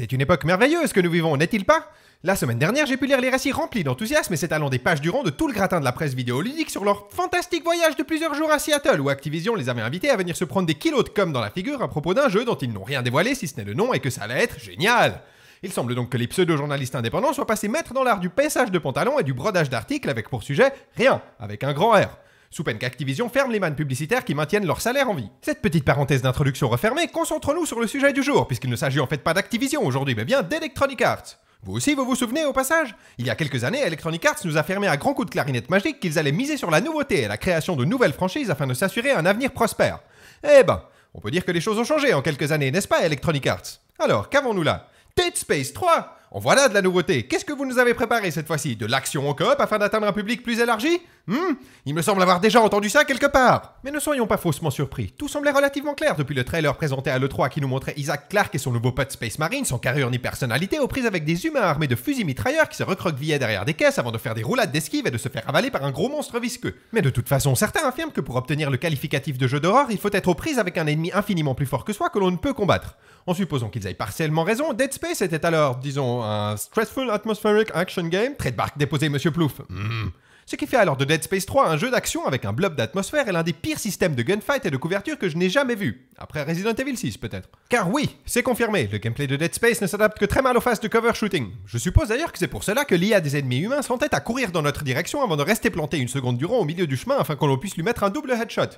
C'est une époque merveilleuse que nous vivons, n'est-il pas La semaine dernière, j'ai pu lire les récits remplis d'enthousiasme et s'étalant des pages durant de tout le gratin de la presse vidéoludique sur leur fantastique voyage de plusieurs jours à Seattle, où Activision les avait invités à venir se prendre des kilos de com dans la figure à propos d'un jeu dont ils n'ont rien dévoilé si ce n'est le nom et que ça allait être génial il semble donc que les pseudo-journalistes indépendants soient passés maîtres dans l'art du paissage de pantalons et du brodage d'articles avec pour sujet rien, avec un grand R sous peine qu'Activision ferme les mannes publicitaires qui maintiennent leur salaire en vie. Cette petite parenthèse d'introduction refermée, concentrons-nous sur le sujet du jour, puisqu'il ne s'agit en fait pas d'Activision aujourd'hui, mais bien d'Electronic Arts. Vous aussi, vous vous souvenez au passage Il y a quelques années, Electronic Arts nous a fermé à grands coups de clarinette magique qu'ils allaient miser sur la nouveauté et la création de nouvelles franchises afin de s'assurer un avenir prospère. Eh ben, on peut dire que les choses ont changé en quelques années, n'est-ce pas, Electronic Arts Alors, qu'avons-nous là Dead Space 3 En voilà de la nouveauté Qu'est-ce que vous nous avez préparé cette fois-ci De l'action en coop afin d'atteindre un public plus élargi Hmm Il me semble avoir déjà entendu ça quelque part Mais ne soyons pas faussement surpris, tout semblait relativement clair depuis le trailer présenté à l'E3 qui nous montrait Isaac Clarke et son nouveau pote Space Marine, sans carrure ni personnalité, aux prises avec des humains armés de fusils mitrailleurs qui se recroquevillaient derrière des caisses avant de faire des roulades d'esquive et de se faire avaler par un gros monstre visqueux. Mais de toute façon, certains affirment que pour obtenir le qualificatif de jeu d'horreur, il faut être aux prises avec un ennemi infiniment plus fort que soi que l'on ne peut combattre. En supposant qu'ils aient partiellement raison, Dead Space était alors, disons, un stressful atmospheric action game, barque, déposé Monsieur Plouf. Hmm. Ce qui fait alors de Dead Space 3 un jeu d'action avec un blob d'atmosphère et l'un des pires systèmes de gunfight et de couverture que je n'ai jamais vu. Après Resident Evil 6 peut-être. Car oui, c'est confirmé, le gameplay de Dead Space ne s'adapte que très mal aux phases de cover shooting. Je suppose d'ailleurs que c'est pour cela que l'IA des ennemis humains s'entête à courir dans notre direction avant de rester planté une seconde durant au milieu du chemin afin qu'on puisse lui mettre un double headshot.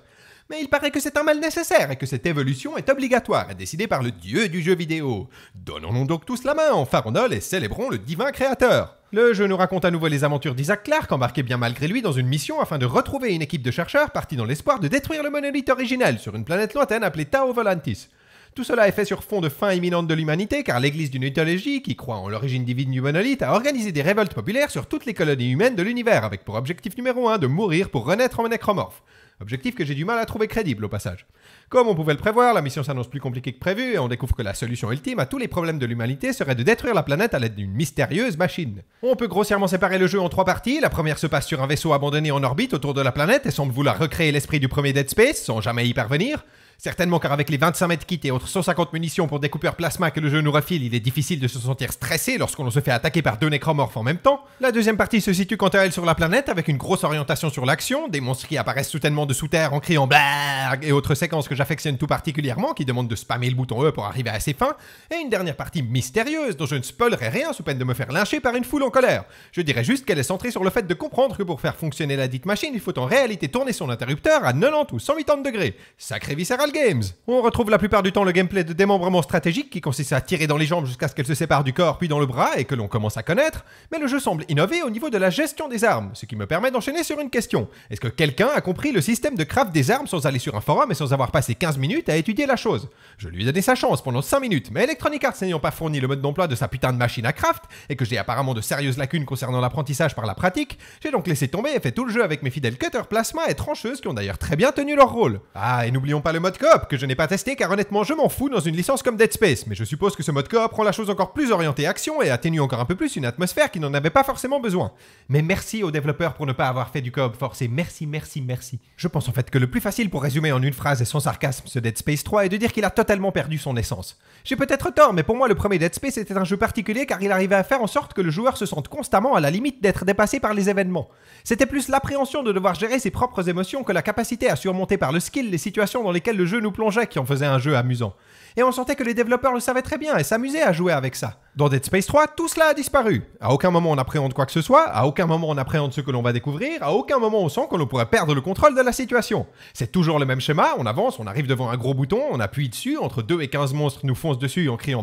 Mais il paraît que c'est un mal nécessaire et que cette évolution est obligatoire et décidée par le dieu du jeu vidéo. Donnons-nous donc tous la main en farandole et célébrons le divin créateur. Le jeu nous raconte à nouveau les aventures d'Isaac Clarke, embarqué bien malgré lui dans une mission afin de retrouver une équipe de chercheurs partis dans l'espoir de détruire le monolithe original sur une planète lointaine appelée Tao Volantis. Tout cela est fait sur fond de fin imminente de l'humanité, car l'église d'une mythologie, qui croit en l'origine divine du monolithe, a organisé des révoltes populaires sur toutes les colonies humaines de l'univers, avec pour objectif numéro 1 de mourir pour renaître en nécromorphe. Objectif que j'ai du mal à trouver crédible au passage. Comme on pouvait le prévoir, la mission s'annonce plus compliquée que prévu et on découvre que la solution ultime à tous les problèmes de l'humanité serait de détruire la planète à l'aide d'une mystérieuse machine. On peut grossièrement séparer le jeu en trois parties. La première se passe sur un vaisseau abandonné en orbite autour de la planète et semble vouloir recréer l'esprit du premier Dead Space sans jamais y parvenir. Certainement car avec les 25 mètres kits et autres 150 munitions pour découpeurs plasma que le jeu nous refile, il est difficile de se sentir stressé lorsqu'on se fait attaquer par deux nécromorphes en même temps. La deuxième partie se situe quant à elle sur la planète avec une grosse orientation sur l'action, des monstres qui apparaissent soudainement de sous terre en criant BLARG et autres séquences que j'affectionne tout particulièrement qui demandent de spammer le bouton E pour arriver à ses fins, et une dernière partie mystérieuse dont je ne spoilerai rien sous peine de me faire lyncher par une foule en colère. Je dirais juste qu'elle est centrée sur le fait de comprendre que pour faire fonctionner la dite machine, il faut en réalité tourner son interrupteur à 90 ou 180 degrés. Sacré viscéral Games, on retrouve la plupart du temps le gameplay de démembrement stratégique qui consiste à tirer dans les jambes jusqu'à ce qu'elles se séparent du corps puis dans le bras et que l'on commence à connaître, mais le jeu semble innover au niveau de la gestion des armes, ce qui me permet d'enchaîner sur une question. Est-ce que quelqu'un a compris le système de craft des armes sans aller sur un forum et sans avoir passé 15 minutes à étudier la chose Je lui ai donné sa chance pendant 5 minutes, mais Electronic Arts n'ayant pas fourni le mode d'emploi de sa putain de machine à craft, et que j'ai apparemment de sérieuses lacunes concernant l'apprentissage par la pratique, j'ai donc laissé tomber et fait tout le jeu avec mes fidèles cutter, plasma et trancheuses qui ont d'ailleurs très bien tenu leur rôle. Ah, et n'oublions pas le mode que je n'ai pas testé car honnêtement je m'en fous dans une licence comme Dead Space, mais je suppose que ce mode coop rend la chose encore plus orientée action et atténue encore un peu plus une atmosphère qui n'en avait pas forcément besoin. Mais merci aux développeurs pour ne pas avoir fait du coop forcé, merci, merci, merci. Je pense en fait que le plus facile pour résumer en une phrase et sans sarcasme ce Dead Space 3 est de dire qu'il a totalement perdu son essence. J'ai peut-être tort, mais pour moi le premier Dead Space était un jeu particulier car il arrivait à faire en sorte que le joueur se sente constamment à la limite d'être dépassé par les événements. C'était plus l'appréhension de devoir gérer ses propres émotions que la capacité à surmonter par le skill les situations dans lesquelles le le jeu nous plongeait, qui en faisait un jeu amusant. Et on sentait que les développeurs le savaient très bien et s'amusaient à jouer avec ça. Dans Dead Space 3, tout cela a disparu. À aucun moment on appréhende quoi que ce soit, à aucun moment on appréhende ce que l'on va découvrir, à aucun moment on sent qu'on pourrait perdre le contrôle de la situation. C'est toujours le même schéma, on avance, on arrive devant un gros bouton, on appuie dessus, entre 2 et 15 monstres nous foncent dessus en criant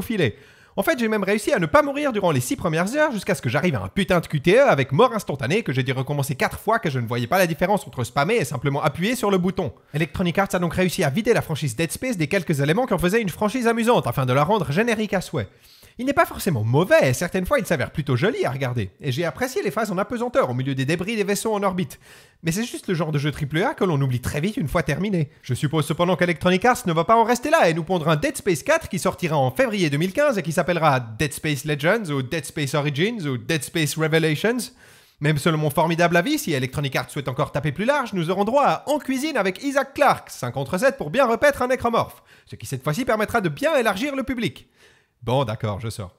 filer. En fait, j'ai même réussi à ne pas mourir durant les 6 premières heures jusqu'à ce que j'arrive à un putain de QTE avec mort instantanée que j'ai dû recommencer 4 fois que je ne voyais pas la différence entre spammer et simplement appuyer sur le bouton. Electronic Arts a donc réussi à vider la franchise Dead Space des quelques éléments qui en faisaient une franchise amusante afin de la rendre générique à souhait. Il n'est pas forcément mauvais, certaines fois il s'avère plutôt joli à regarder, et j'ai apprécié les phases en apesanteur au milieu des débris des vaisseaux en orbite. Mais c'est juste le genre de jeu AAA que l'on oublie très vite une fois terminé. Je suppose cependant qu'Electronic Arts ne va pas en rester là et nous pondre un Dead Space 4 qui sortira en février 2015 et qui s'appellera Dead Space Legends ou Dead Space Origins ou Dead Space Revelations. Même selon mon formidable avis, si Electronic Arts souhaite encore taper plus large, nous aurons droit à En cuisine avec Isaac Clarke, 5 contre 7 pour bien repaître un nécromorphe, ce qui cette fois-ci permettra de bien élargir le public. Bon, d'accord, je sors.